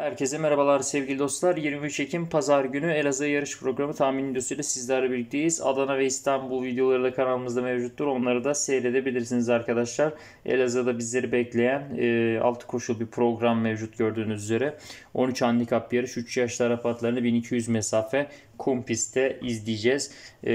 Herkese merhabalar sevgili dostlar. 23 Ekim Pazar günü Elazığ yarış programı tahmin videosuyla sizlerle birlikteyiz. Adana ve İstanbul videoları da kanalımızda mevcuttur. Onları da seyredebilirsiniz arkadaşlar. Elazığ'da bizleri bekleyen e, altı koşul bir program mevcut gördüğünüz üzere. 13 handikap yarış, 3 yaş tarapatlarını 1200 mesafe kum pistte izleyeceğiz. E,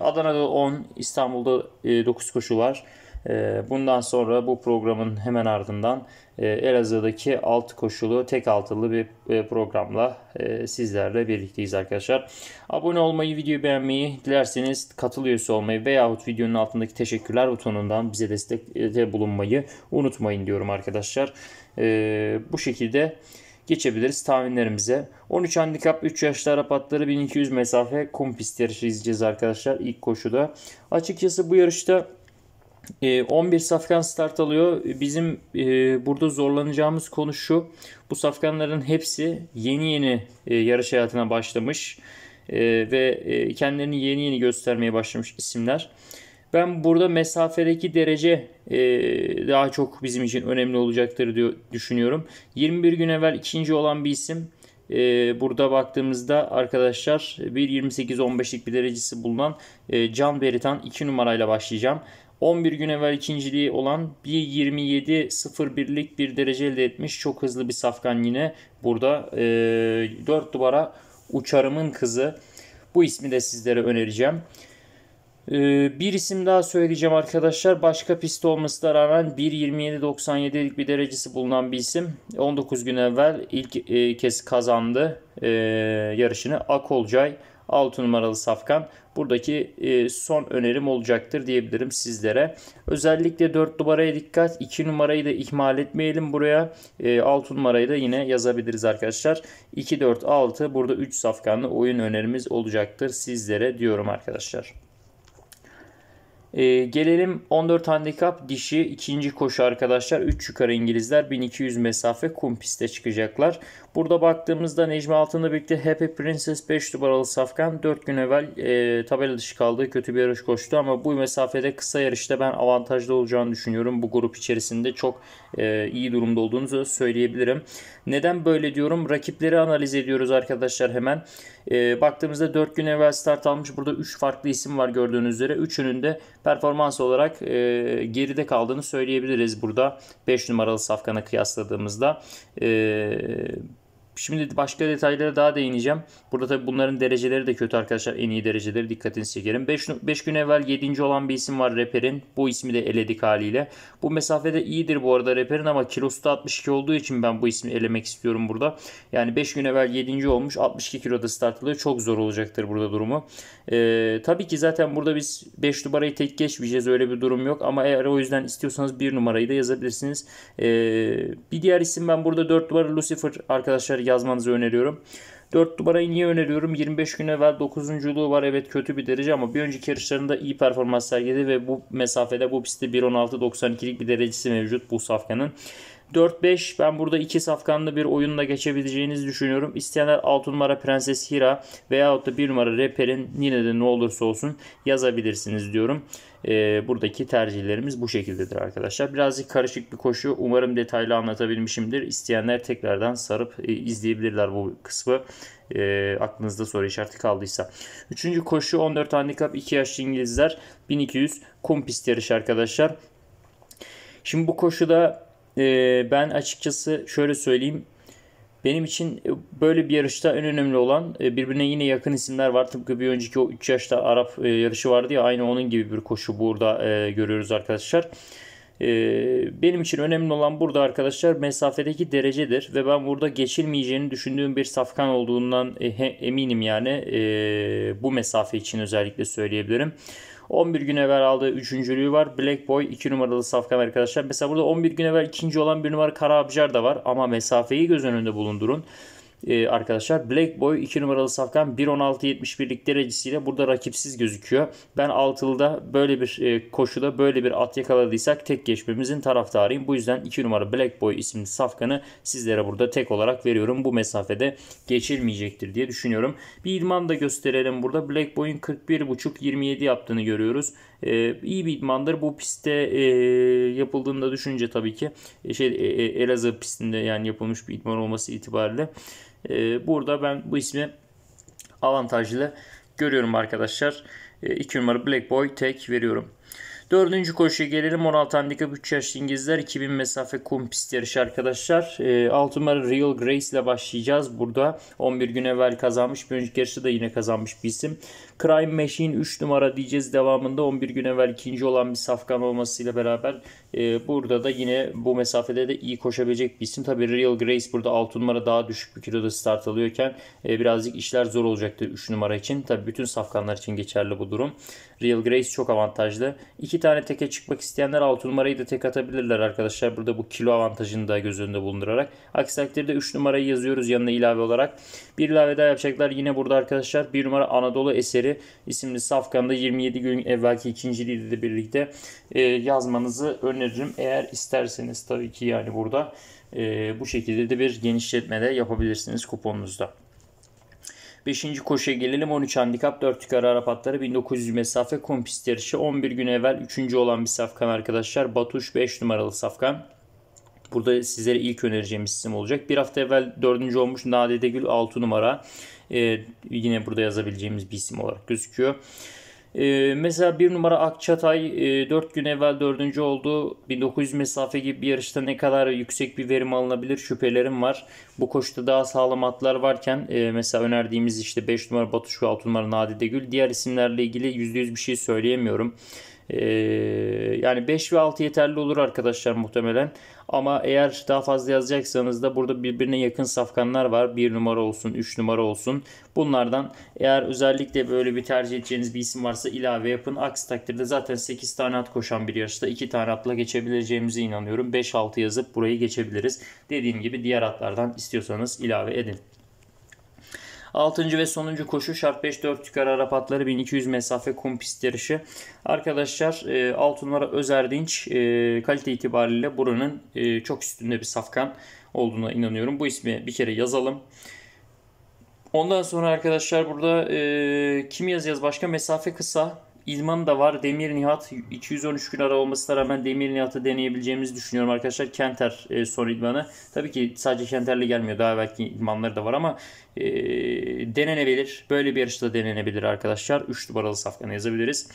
Adana'da 10, İstanbul'da e, 9 koşu var. Ee, bundan sonra bu programın hemen ardından e, Elazığ'daki alt koşulu tek altılı bir e, programla e, sizlerle birlikteyiz arkadaşlar. Abone olmayı, videoyu beğenmeyi, dilerseniz katıl üyesi olmayı veyahut videonun altındaki teşekkürler butonundan bize destekte bulunmayı unutmayın diyorum arkadaşlar. Ee, bu şekilde geçebiliriz tahminlerimize. 13 handikap 3 yaşlı Arap atları 1200 mesafe kum pisti izleyeceğiz arkadaşlar ilk koşuda. Açıkçası bu yarışta 11 ee, safkan start alıyor. Bizim e, burada zorlanacağımız konu şu. Bu safkanların hepsi yeni yeni e, yarış hayatına başlamış. E, ve kendilerini yeni yeni göstermeye başlamış isimler. Ben burada mesafedeki derece daha çok bizim için önemli olacaktır diye düşünüyorum. 21 gün evvel ikinci olan bir isim. burada baktığımızda arkadaşlar 1.28-15'lik bir derecesi bulunan Can Beritan 2 numarayla başlayacağım. 11 gün evvel ikinciliği olan 1.27.01'lik bir derece elde etmiş. Çok hızlı bir safkan yine burada. E, 4 duvara Uçarımın Kızı. Bu ismi de sizlere önereceğim. E, bir isim daha söyleyeceğim arkadaşlar. Başka pist olması da rağmen 1.27.97'lik bir derecesi bulunan bir isim. 19 gün evvel ilk e, kez kazandı e, yarışını. Akolcay. 6 numaralı safkan buradaki e, son önerim olacaktır diyebilirim sizlere. Özellikle 4 numaraya dikkat. 2 numarayı da ihmal etmeyelim buraya. 6 e, numarayı da yine yazabiliriz arkadaşlar. 2, 4, 6 burada 3 safkanlı oyun önerimiz olacaktır sizlere diyorum arkadaşlar. Ee, gelelim 14 handikap dişi ikinci koşu arkadaşlar. 3 yukarı İngilizler 1200 mesafe kum piste çıkacaklar. Burada baktığımızda Necmi Altın'la birlikte Happy Princess 5 numaralı safkan 4 gün evvel e, tabela dışı kaldı kötü bir yarış koştu ama bu mesafede kısa yarışta ben avantajlı olacağını düşünüyorum. Bu grup içerisinde çok e, iyi durumda olduğunuzu söyleyebilirim. Neden böyle diyorum? Rakipleri analiz ediyoruz arkadaşlar hemen. E, baktığımızda 4 gün evvel start almış. Burada 3 farklı isim var gördüğünüz üzere. Üçünün de performans olarak e, geride kaldığını söyleyebiliriz burada. 5 numaralı safkana kıyasladığımızda. E, Şimdi başka detaylara daha değineceğim. Burada tabi bunların dereceleri de kötü arkadaşlar. En iyi dereceleri dikkatinizi çekerim. 5 gün evvel 7. olan bir isim var Reper'in. Bu ismi de eledik haliyle. Bu mesafede iyidir bu arada Reper'in ama kilosu da 62 olduğu için ben bu ismi elemek istiyorum burada. Yani 5 gün evvel 7. olmuş. 62 kiloda start alıyor. Çok zor olacaktır burada durumu. Ee, tabii ki zaten burada biz 5 numarayı tek geçmeyeceğiz. Öyle bir durum yok. Ama eğer o yüzden istiyorsanız 1 numarayı da yazabilirsiniz. Ee, bir diğer isim ben burada 4 numara Lucifer arkadaşlar yazmanızı öneriyorum. 4 numarayı niye öneriyorum? 25 gün evvel 9.luğu var. Evet kötü bir derece ama bir önceki yarışlarında iyi performans sergiledi ve bu mesafede bu pistte 1.16.92'lik bir derecesi mevcut bu safkanın. 4-5 ben burada iki safkanlı bir oyunla geçebileceğinizi düşünüyorum. İsteyenler 6 numara Prenses Hira veyahut da 1 numara Reper'in yine de ne olursa olsun yazabilirsiniz diyorum. E, buradaki tercihlerimiz bu şekildedir arkadaşlar. Birazcık karışık bir koşu. Umarım detaylı anlatabilmişimdir. İsteyenler tekrardan sarıp e, izleyebilirler bu kısmı. E, aklınızda soru işareti kaldıysa. Üçüncü koşu 14 handikap 2 yaşlı İngilizler 1200 kum pist arkadaşlar. Şimdi bu koşuda e, ben açıkçası şöyle söyleyeyim. Benim için e, böyle bir yarışta en önemli olan e, birbirine yine yakın isimler var. Tıpkı bir önceki o 3 yaşta Arap e, yarışı vardı ya aynı onun gibi bir koşu burada görüyoruz arkadaşlar. Benim için önemli olan burada arkadaşlar mesafedeki derecedir ve ben burada geçilmeyeceğini düşündüğüm bir safkan olduğundan eminim yani bu mesafe için özellikle söyleyebilirim. 11 gün evvel aldığı üçüncülüğü var. Black Boy 2 numaralı safkan arkadaşlar. Mesela burada 11 gün evvel ikinci olan bir numara Kara Abjar da var. Ama mesafeyi göz önünde bulundurun e, arkadaşlar. Black Boy 2 numaralı safkan 1.16.71'lik derecesiyle burada rakipsiz gözüküyor. Ben altılıda böyle bir e, koşuda böyle bir at yakaladıysak tek geçmemizin taraftarıyım. Bu yüzden 2 numara Black Boy isimli safkanı sizlere burada tek olarak veriyorum. Bu mesafede geçilmeyecektir diye düşünüyorum. Bir ilman da gösterelim burada. Black Boy'un 41.5-27 yaptığını görüyoruz. E, iyi bir idmandır. Bu pistte e, yapıldığında düşünce tabii ki e, şey e, e, Elazığ pistinde yani yapılmış bir idman olması itibariyle e, burada ben bu ismi avantajlı görüyorum arkadaşlar. 2 e, numara Black Boy tek veriyorum. Dördüncü koşuya gelelim. 16 handikap 3 yaşlı İngilizler 2000 mesafe kum pist yarışı arkadaşlar. E, 6 numara Real Grace ile başlayacağız burada. 11 gün evvel kazanmış. Bir önceki yarışı da yine kazanmış bir isim. Crime Machine 3 numara diyeceğiz devamında. 11 gün evvel ikinci olan bir safkan olmasıyla beraber e, burada da yine bu mesafede de iyi koşabilecek bir isim. Tabi Real Grace burada 6 numara daha düşük bir kiloda start alıyorken e, birazcık işler zor olacaktır 3 numara için. Tabi bütün safkanlar için geçerli bu durum. Real Grace çok avantajlı. 2 2 tane teke çıkmak isteyenler 6 numarayı da tek atabilirler arkadaşlar. Burada bu kilo avantajını da göz önünde bulundurarak. Aksi takdirde 3 numarayı yazıyoruz yanına ilave olarak. Bir ilave daha yapacaklar. Yine burada arkadaşlar 1 numara Anadolu Eseri isimli safkanda 27 gün evvelki ikinciliği de birlikte e, yazmanızı öneririm. Eğer isterseniz tabii ki yani burada e, bu şekilde de bir genişletme de yapabilirsiniz kuponunuzda. 5. koşuya gelelim. 13 handikap 4 yukarı Arap atları 1900 mesafe kompist yarışı. 11 gün evvel 3. olan bir safkan arkadaşlar. Batuş 5 numaralı safkan. Burada sizlere ilk önereceğimiz isim olacak. Bir hafta evvel 4. olmuş Nadide Gül 6 numara. Ee, yine burada yazabileceğimiz bir isim olarak gözüküyor. E, mesela bir numara Akçatay e, 4 gün evvel 4. oldu. 1900 mesafe gibi bir yarışta ne kadar yüksek bir verim alınabilir şüphelerim var. Bu koşuda daha sağlam atlar varken e, mesela önerdiğimiz işte 5 numara Batuş ve 6 numara Nadide Gül. Diğer isimlerle ilgili %100 bir şey söyleyemiyorum. Ee, yani 5 ve 6 yeterli olur arkadaşlar muhtemelen. Ama eğer daha fazla yazacaksanız da burada birbirine yakın safkanlar var. 1 numara olsun, 3 numara olsun. Bunlardan eğer özellikle böyle bir tercih edeceğiniz bir isim varsa ilave yapın. Aksi takdirde zaten 8 tane at koşan bir yarışta 2 tane atla geçebileceğimize inanıyorum. 5-6 yazıp burayı geçebiliriz. Dediğim gibi diğer atlardan istiyorsanız ilave edin. 6. ve sonuncu koşu şart 5-4 yukarı Arap atları 1200 mesafe kum yarışı. Arkadaşlar e, Altunlara Özerdinç e, kalite itibariyle buranın e, çok üstünde bir safkan olduğuna inanıyorum. Bu ismi bir kere yazalım. Ondan sonra arkadaşlar burada e, kim yazacağız başka? Mesafe kısa. İdman da var. Demir Nihat 213 gün ara olmasına rağmen Demir Nihat'ı deneyebileceğimizi düşünüyorum arkadaşlar. Kenter e, son idmanı. Tabii ki sadece Kenter'le gelmiyor. Daha belki idmanları da var ama e, denenebilir. Böyle bir yarışta denenebilir arkadaşlar. 3 numaralı safkanı yazabiliriz.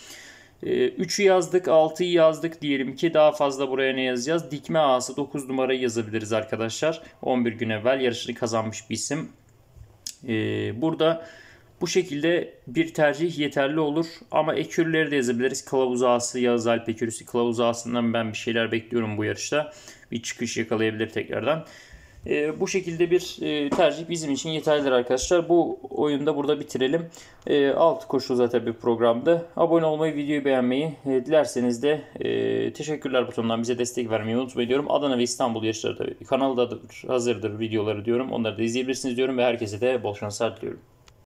3'ü e, yazdık 6'yı yazdık diyelim ki daha fazla buraya ne yazacağız? Dikme ağası 9 numarayı yazabiliriz arkadaşlar. 11 gün evvel yarışını kazanmış bir isim. E, burada bu şekilde bir tercih yeterli olur. Ama ekürleri de yazabiliriz. Kılavuz ağası Yağız Alp ekürüsü. Kılavuz ağasından ben bir şeyler bekliyorum bu yarışta. Bir çıkış yakalayabilir tekrardan. E, bu şekilde bir e, tercih bizim için yeterlidir arkadaşlar. Bu oyunda burada bitirelim. E, ee, alt koşu zaten bir programdı. Abone olmayı, videoyu beğenmeyi e, dilerseniz de e, teşekkürler butonundan bize destek vermeyi unutmayın diyorum. Adana ve İstanbul yarışları da kanalda hazırdır videoları diyorum. Onları da izleyebilirsiniz diyorum ve herkese de bol şanslar diliyorum.